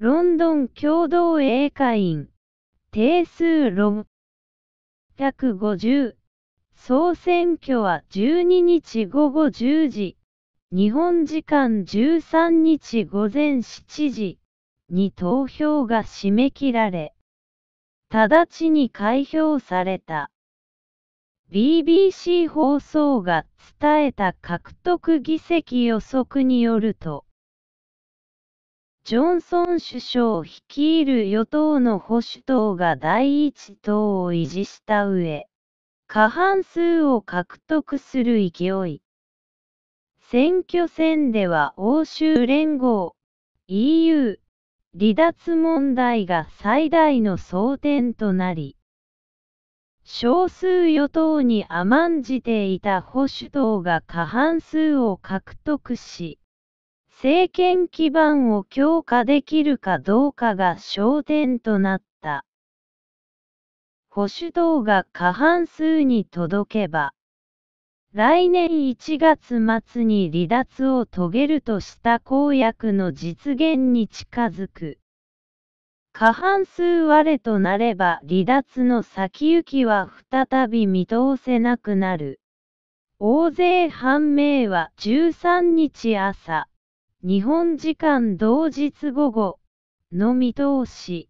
ロンドン共同英会員、定数論。150、総選挙は12日午後10時、日本時間13日午前7時に投票が締め切られ、直ちに開票された。BBC 放送が伝えた獲得議席予測によると、ジョンソン首相率いる与党の保守党が第一党を維持した上、過半数を獲得する勢い。選挙戦では欧州連合、EU、離脱問題が最大の争点となり、少数与党に甘んじていた保守党が過半数を獲得し、政権基盤を強化できるかどうかが焦点となった。保守党が過半数に届けば、来年1月末に離脱を遂げるとした公約の実現に近づく。過半数割れとなれば離脱の先行きは再び見通せなくなる。大勢判明は13日朝。日本時間同日午後の見通し。